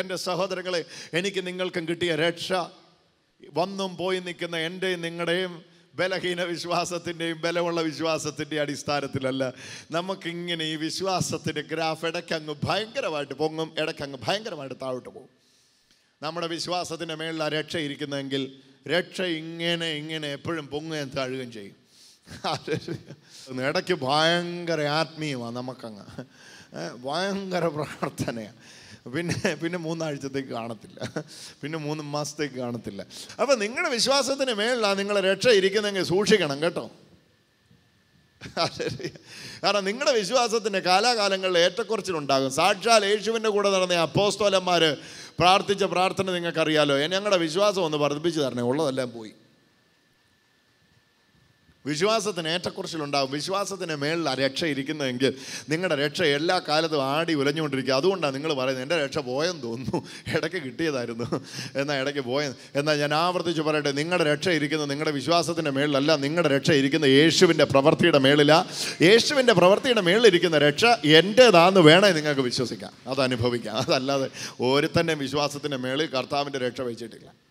എൻ്റെ സഹോദരങ്ങളെ എനിക്ക് നിങ്ങൾക്കും കിട്ടിയ രക്ഷ വന്നും പോയി നിൽക്കുന്ന എൻ്റെയും നിങ്ങളുടെയും ബലഹീന വിശ്വാസത്തിൻ്റെയും ബലമുള്ള വിശ്വാസത്തിൻ്റെ അടിസ്ഥാനത്തിലല്ല നമുക്കിങ്ങനെ ഈ വിശ്വാസത്തിൻ്റെ ഗ്രാഫ് ഇടയ്ക്കങ്ങ് ഭയങ്കരമായിട്ട് പൊങ്ങും ഇടയ്ക്കങ്ങ് ഭയങ്കരമായിട്ട് താഴോട്ട് പോകും നമ്മുടെ വിശ്വാസത്തിൻ്റെ മേളിൽ ആ രക്ഷ ഇരിക്കുന്നതെങ്കിൽ രക്ഷ ഇങ്ങനെ ഇങ്ങനെ എപ്പോഴും പൊങ്ങുകയും താഴുകയും ചെയ്യും ഇടയ്ക്ക് ഭയങ്കര ആത്മീയമാണ് നമുക്കങ്ങ് ഭയങ്കര പ്രാർത്ഥനയാണ് പിന്നെ പിന്നെ മൂന്നാഴ്ചത്തേക്ക് കാണത്തില്ല പിന്നെ മൂന്ന് മാസത്തേക്ക് കാണത്തില്ല അപ്പോൾ നിങ്ങളുടെ വിശ്വാസത്തിന് മേളിലാണ് നിങ്ങൾ രക്ഷ ഇരിക്കുന്നെങ്കിൽ സൂക്ഷിക്കണം കേട്ടോ കാരണം നിങ്ങളുടെ വിശ്വാസത്തിൻ്റെ കാലാകാലങ്ങളിൽ ഏറ്റക്കുറച്ചിലുണ്ടാകും സാക്ഷാൽ യേശുവിൻ്റെ കൂടെ നടന്ന അപ്പോസ്തോലന്മാർ പ്രാർത്ഥിച്ച പ്രാർത്ഥന നിങ്ങൾക്കറിയാലോ ഞങ്ങളുടെ വിശ്വാസം ഒന്ന് വർദ്ധിപ്പിച്ചു തരണേ ഉള്ളതെല്ലാം പോയി വിശ്വാസത്തിന് ഏറ്റക്കുറച്ചിലുണ്ടാകും വിശ്വാസത്തിന് മേളിൽ ആ രക്ഷ ഇരിക്കുന്നതെങ്കിൽ നിങ്ങളുടെ രക്ഷ എല്ലാ കാലത്തും ആടി ഉലഞ്ഞുകൊണ്ടിരിക്കുക അതുകൊണ്ടാണ് നിങ്ങൾ പറയുന്നത് എൻ്റെ രക്ഷ പോയെന്ന് തോന്നുന്നു ഇടയ്ക്ക് കിട്ടിയതായിരുന്നു എന്നാൽ ഇടയ്ക്ക് പോയെന്ന് എന്നാൽ ഞാൻ ആവർത്തിച്ച് പറയട്ടെ നിങ്ങളുടെ രക്ഷ ഇരിക്കുന്നത് നിങ്ങളുടെ വിശ്വാസത്തിൻ്റെ മേളിലല്ല നിങ്ങളുടെ രക്ഷ ഇരിക്കുന്ന യേശുവിൻ്റെ പ്രവൃത്തിയുടെ മേളിലാണ് യേശുവിൻ്റെ പ്രവൃത്തിയുടെ മേളിലിരിക്കുന്ന രക്ഷ എൻ്റേതാണെന്ന് വേണേ നിങ്ങൾക്ക് വിശ്വസിക്കാം അത് അനുഭവിക്കാം അതല്ലാതെ തന്നെ വിശ്വാസത്തിൻ്റെ മേളിൽ കർത്താവിൻ്റെ രക്ഷ വെച്ചിട്ടില്ല